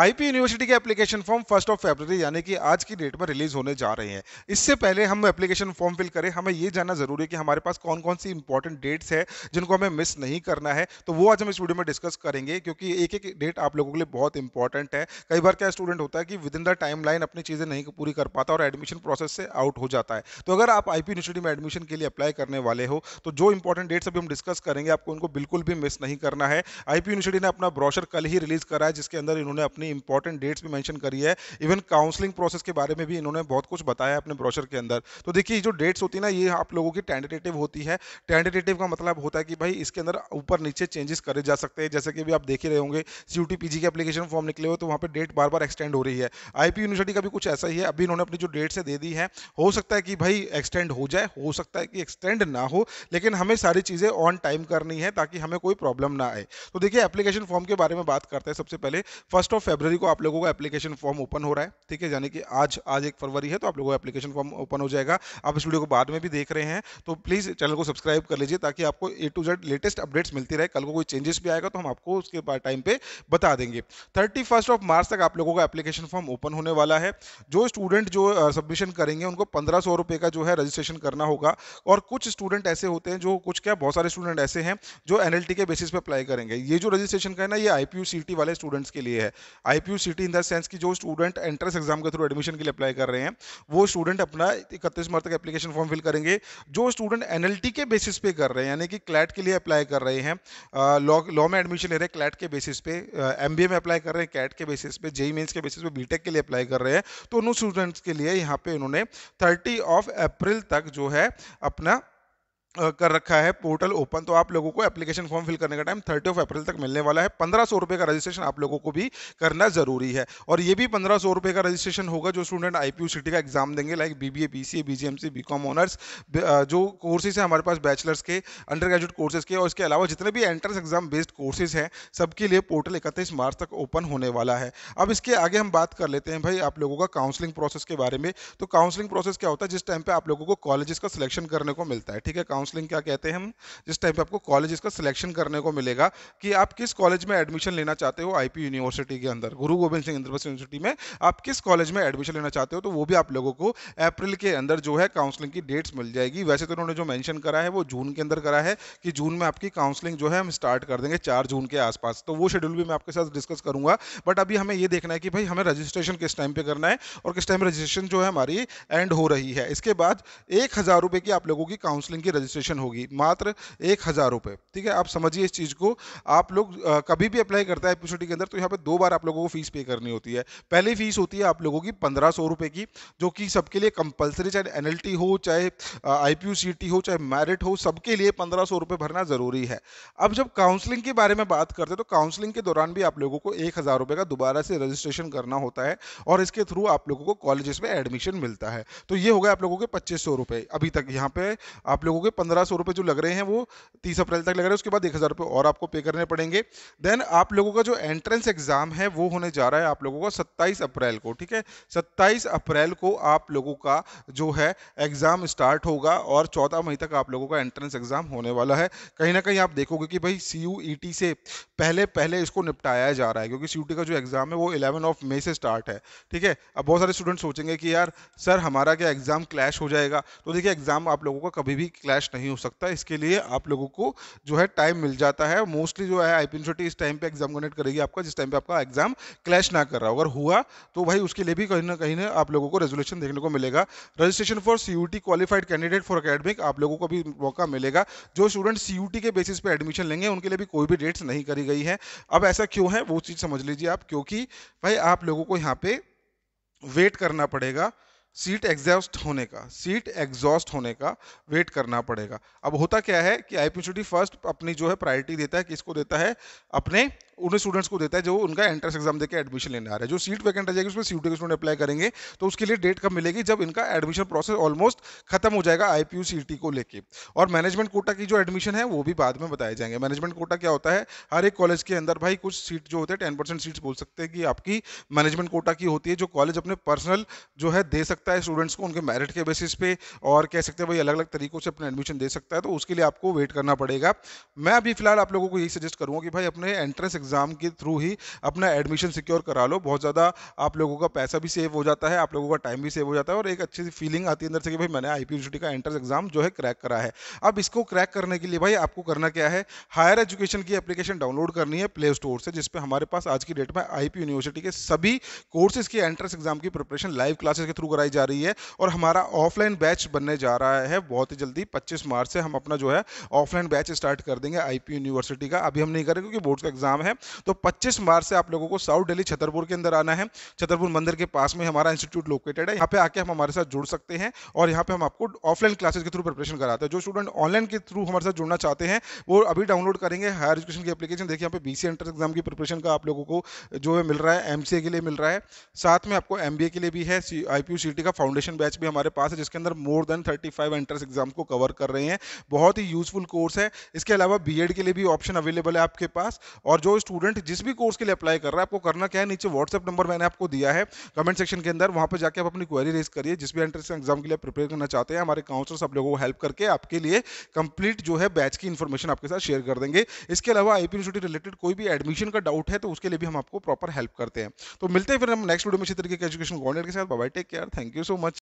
IP university के application form first of February यानी कि आज की डेट में रिलीज होने जा रहे हैं इससे पहले हम एप्लीकेशन फॉर्म फिल करें हमें यह जानना जरूरी है कि हमारे पास कौन कौन सी इंपॉर्टेंट डेट्स है जिनको हमें मिस नहीं करना है तो वो आज हम इस वीडियो में डिस्कस करेंगे क्योंकि एक एक डेट आप लोगों के लिए बहुत इंपॉर्टेंट है कई बार क्या स्टूडेंट होता है कि within the timeline अपनी चीज़ें नहीं पूरी कर पाता और एडमिशन प्रोसेस से आउट हो जाता है तो अगर आप आई यूनिवर्सिटी में एडमिशन के लिए अप्लाई करने वाले हो तो जो इंपॉर्टेंट डेट्स अभी हम डिस्कस करेंगे आपको उनको बिल्कुल भी मिस नहीं करना है आई यूनिवर्सिटी ने अपना ब्रॉशर कल ही रिलीज करा है जिसके अंदर इन्होंने अपने अपनी इंपॉर्टेंट डेट्स भी मैंशन करी है इवन काउंसलिंग प्रोसेस के बारे में भी इन्होंने बहुत कुछ बताया अपने ब्रोशर के अंदर तो देखिए जो डेट्स होती है ना ये आप लोगों की टेंडेटेटिव होती है टेंडेटेटिव का मतलब होता है कि भाई इसके अंदर ऊपर नीचे चेंजेस करे जा सकते हैं जैसे कि भी आप देख ही रहे होंगे सी के एप्लीकेशन फॉर्म निकले हुए तो वहाँ पर डेट बार बार एक्सटेंड हो रही है आई यूनिवर्सिटी का भी कुछ ऐसा ही है अभी इन्होंने अपनी जो डेट्स है दे दी है हो सकता है कि भाई एक्सटेंड हो जाए हो सकता है कि एक्सटेंड ना हो लेकिन हमें सारी चीज़ें ऑन टाइम करनी है ताकि हमें कोई प्रॉब्लम ना आए तो देखिए एप्लीकेशन फॉर्म के बारे में बात करते हैं सबसे पहले फर्स्ट ऑफ फरवरी को आप लोगों का एप्लीकेशन फॉर्म ओपन हो रहा है ठीक है यानी कि आज आज एक फरवरी है तो आप लोगों का एप्लीकेशन फॉर्म ओपन हो जाएगा आप इस वीडियो को बाद में भी देख रहे हैं तो प्लीज़ चैनल को सब्सक्राइब कर लीजिए ताकि आपको A to Z latest updates मिलती रहे कल को कोई चेंजेस भी आएगा तो हम आपको उसके टाइम पे बता देंगे थर्टी फर्स्ट ऑफ मार्च तक आप लोगों का एप्लीकेशन फॉर्म ओपन होने वाला है जो स्टूडेंट जो सबमिशन करेंगे उनको पंद्रह सौ रुपये का जो है रजिस्ट्रेशन करना होगा और कुछ स्टूडेंट ऐसे होते हैं जो कुछ क्या बहुत सारे स्टूडेंट ऐसे हैं जो एनएलटी के बेसिस पे अप्लाई करेंगे ये जो रजिस्ट्रेशन करना ये आईपीयू सीटी वाले स्टूडेंट्स के लिए है IPU city in the sense कि जो स्टूडेंट एंट्रेंस एग्जाम के थ्रू एडमिशन के लिए अप्लाई कर रहे हैं वो स्टूडेंट अपना इकतीस मार्च तक एप्लीकेशन फॉर्म फिल करेंगे जो स्टूडेंट एनएलटी के बेसिस पे कर रहे हैं यानी कि क्लैट के लिए अप्लाई कर रहे हैं लॉ लॉ में एडमिशन ले रहे हैं क्लैट के बेसिस पे ए में अप्लाई कर रहे हैं कैट के बेसिस पे जेई मेन्स e e के बेसिस पे बीटेक के लिए अप्लाई कर रहे हैं तो उन स्टूडेंट्स के लिए यहाँ पे इन्होंने थर्टी ऑफ अप्रैल तक जो है अपना कर रखा है पोर्टल ओपन तो आप लोगों को एप्लीकेशन फॉर्म फिल करने का टाइम थर्टी ऑफ अप्रैल तक मिलने वाला है पंद्रह सौ रुपये का रजिस्ट्रेशन आप लोगों को भी करना जरूरी है और ये भी पंद्रह सौ रुपये का रजिस्ट्रेशन होगा जो स्टूडेंट आई पी सिटी का एग्जाम देंगे like B B A B C A B G M C B com honours जो कोर्सेज हैं हमारे पास बैचलर्स के अंडर ग्रेजुएट कोर्सेज के और इसके अलावा जितने भी एंट्रेंस एग्जाम बेस्ड कोर्सेज हैं सबके लिए पोर्टल इकतीस मार्च तक ओपन होने वाला है अब इसके आगे हम बात कर लेते हैं भाई आप लोगों का काउंसलिंग प्रोसेस के बारे में तो काउंसलिंग प्रोसेस क्या होता है जिस टाइम पर आप लोगों को कॉलेज का सिलेक्शन करने को मिलता है ठीक है काउंसलिंग क्या कहते हैं हम जिस टाइम पे आपको कॉलेज इसका सिलेक्शन करने को मिलेगा कि आप किस कॉलेज में एडमिशन लेना चाहते हो आईपी यूनिवर्सिटी के अंदर गुरु गोविंद सिंह इंद्रप्रस्थ यूनिवर्सिटी में आप किस कॉलेज में एडमिशन लेना चाहते हो तो वो भी आप लोगों को अप्रैल के अंदर जो है काउंसलिंग की डेट्स मिल जाएगी वैसे तो उन्होंने जो मैंशन करा है वो जून के अंदर करा है कि जून में आपकी काउंसलिंग जो है हम स्टार्ट कर देंगे चार जून के आसपास तो वो शेड्यूल भी मैं आपके साथ डिस्कस करूंगा बट अभी हमें ये देखना है कि भाई हमें रजिस्ट्रेशन किस टाइम पे करना है और किस टाइम रजिस्ट्रेशन जो है हमारी एंड हो रही है इसके बाद एक हज़ार रुपये की आप लोगों की काउंसलिंग की रजिस्ट्रेशन रजिस्ट्रेशन होगी मात्र एक हज़ार रुपये ठीक है आप समझिए इस चीज़ को आप लोग कभी भी अप्लाई करता है एपिसोडी के अंदर तो यहाँ पे दो बार आप लोगों को फीस पे करनी होती है पहली फीस होती है आप लोगों की पंद्रह सौ रुपये की जो कि सबके लिए कंपलसरी चाहे एन हो चाहे आई हो चाहे मैरिट हो सबके लिए पंद्रह सौ रुपये भरना ज़रूरी है अब जब काउंसलिंग के बारे में बात करते हैं तो काउंसलिंग के दौरान भी आप लोगों को एक हज़ार रुपये का दोबारा से रजिस्ट्रेशन करना होता है और इसके थ्रू आप लोगों को कॉलेजेस में एडमिशन मिलता है तो ये हो गया आप लोगों के पच्चीस सौ रुपये अभी तक यहाँ पे आप लोगों के पंद्रह सौ रुपये जो लग रहे हैं वो तीस अप्रैल तक लग रहे हैं उसके बाद एक हज़ार रुपये और आपको पे करने पड़ेंगे देन आप लोगों का जो एंट्रेंस एग्जाम है वो होने जा रहा है आप लोगों का सत्ताईस अप्रैल को ठीक है सत्ताईस अप्रैल को आप लोगों का जो है एग्ज़ाम स्टार्ट होगा और चौदह मई तक आप लोगों का एंट्रेंस एग्ज़ाम होने वाला है कहीं ना कहीं आप देखोगे कि भाई सी e से पहले पहले इसको निपटाया जा रहा है क्योंकि सी e का जो एग्ज़ाम है वो इलेवन ऑफ मई से स्टार्ट है ठीक है अब बहुत सारे स्टूडेंट सोचेंगे कि यार सर हमारा क्या एग्ज़ाम क्लैश हो जाएगा तो देखिए एग्ज़ाम आप लोगों का कभी भी क्लैश नहीं हो सकता इसके लिए आप लोगों को जो है टाइम मिल जाता है मोस्टली जो है आई पी इस टाइम पे एग्जाम कंडक्ट करेगी आपका जिस टाइम पे आपका एग्जाम क्लैश ना कर रहा हो अगर हुआ तो भाई उसके लिए भी कहीं ना कहीं ना आप लोगों को रेजोल्यूशन देखने को मिलेगा registration for C U qualified candidate for academic आप लोगों को भी मौका मिलेगा जो स्टूडेंट सी के बेसिस पर एडमिशन लेंगे उनके लिए भी कोई भी डेट्स नहीं करी गई है अब ऐसा क्यों है वो चीज़ समझ लीजिए आप क्योंकि भाई आप लोगों को यहाँ पे वेट करना पड़ेगा सीट एग्जॉस्ट होने का सीट एग्जॉस्ट होने का वेट करना पड़ेगा अब होता क्या है कि आई फर्स्ट अपनी जो है प्रायोरिटी देता है किसको देता है अपने उन स्टूडेंट्स को देता है जो उनका एंट्रेंस एग्जाम देकर एडमिशन लेने आ रहा है जो सीट वैकेंट रह जाएगी उसमें सीट के स्टूडेंट अप्लाई करेंगे तो उसके लिए डेट कब मिलेगी जब इनका एडमिशन प्रोसेस ऑलमोस्ट खत्म हो जाएगा आई पी को लेकर और मैनेजमेंट कोटा की जो एडमिशन है वो भी बाद में बताए जाएंगे मैनेजमेंट कोटा क्या होता है हर एक कॉलेज के अंदर भाई कुछ सीट जो होते हैं टेन परसेंट सीट्स बोल सकते हैं कि आपकी मैनेजमेंट कोटा की होती है जो कॉलेज अपने पर्सनल जो है दे सकता है स्टूडेंट्स को उनके मेरिट के बेसिस पे और कह सकते हैं भाई अलग अलग तरीकों से अपना एडमिशन दे सकता है तो उसके लिए आपको वेट करना पड़ेगा मैं अभी फिलहाल आप लोगों को यही सजेस्ट करूँगा कि भाई अपने एंट्रेंस एग्जाम एग्ज़ाम के थ्रू ही अपना एडमिशन सिक्योर करा लो बहुत ज़्यादा आप लोगों का पैसा भी सेव हो जाता है आप लोगों का टाइम भी सेव हो जाता है और एक अच्छी सी फीलिंग आती है अंदर से कि भाई मैंने आई यूनिवर्सिटी का एंट्रेंस एग्ज़ाम जो है क्रैक करा है अब इसको क्रैक करने के लिए भाई आपको करना क्या है हायर एजुकेशन की एप्लीकेशन डाउनलोड करनी है प्ले स्टोर से जिसपे हमारे पास आज की डेट में आई यूनिवर्सिटी के सभी कोर्सेज की एंट्रेंस एग्जाम की प्रिपरेशन लाइव क्लासेस के थ्रू कराई जा रही है और हमारा ऑफलाइन बैच बनने जा रहा है बहुत ही जल्दी 25 मार्च से हम अपना जो है ऑफलाइन बैच स्टार्ट कर देंगे आईपी यूनिवर्सिटी का अभी हम नहीं करें क्योंकि बोर्ड का एग्जाम है है तो 25 मार्च से आप लोगों को साउथ दिल्ली छतरपुर के अंदर आना है छतरपुर मंदिर के पास में हमारा इंस्टीट्यूट लोकेटेड है यहाँ पे आके हम हमारे साथ जुड़ सकते हैं और यहाँ पे हम आपको ऑफलाइन क्लासेस के थ्रू प्रिपरेशन कराते हैं जो स्टूडेंट ऑनलाइन के थ्रू हमारे साथ जुड़ना चाहते हैं वो अभी डाउनलोड करेंगे हायर एजुकेशन की अपलीकेशन देखिए यहाँ पे बी एंट्रेंस एग्जाम की प्रिपरेशन का आप लोगों को जो है मिल रहा है एम के लिए मिल रहा है साथ में आपको एम के लिए भी है आई पी का फाउंडेशन बैच भी हमारे पास है जिसके अंदर more than thirty entrance exam को कवर कर रहे हैं बहुत ही यूजफुल कोर्स है इसके अलावा बी के लिए भी ऑप्शन अवेलेबल है आपके पास और जो स्टूडेंट जिस भी कोर्स के लिए अप्लाई कर रहा है आपको करना क्या है नीचे व्हाट्सएप नंबर मैंने आपको दिया है कमेंट सेक्शन के अंदर वहाँ पर जाकर आप अपनी क्वेरी रेज करिए जिस भी एंट्रेंस एग्जाम के लिए प्रिपेयर करना चाहते हैं हमारे काउंसलर सब लोगों को हेल्प करके आपके लिए कंप्लीट जो है बैच की इन्फॉर्मेशन आपके साथ शेयर कर देंगे इसके अलावा आई यूनिवर्सिटी रिलेटेड कोई भी एडमिशन का डाउट है तो उसके लिए भी हम आपको प्रॉपर हेल्प करते हैं तो मिलते हैं फिर हम नेक्स्ट वीडियो में इसी तरीके के एजुकेशन गवर्नर के साथ bye take care thank you so much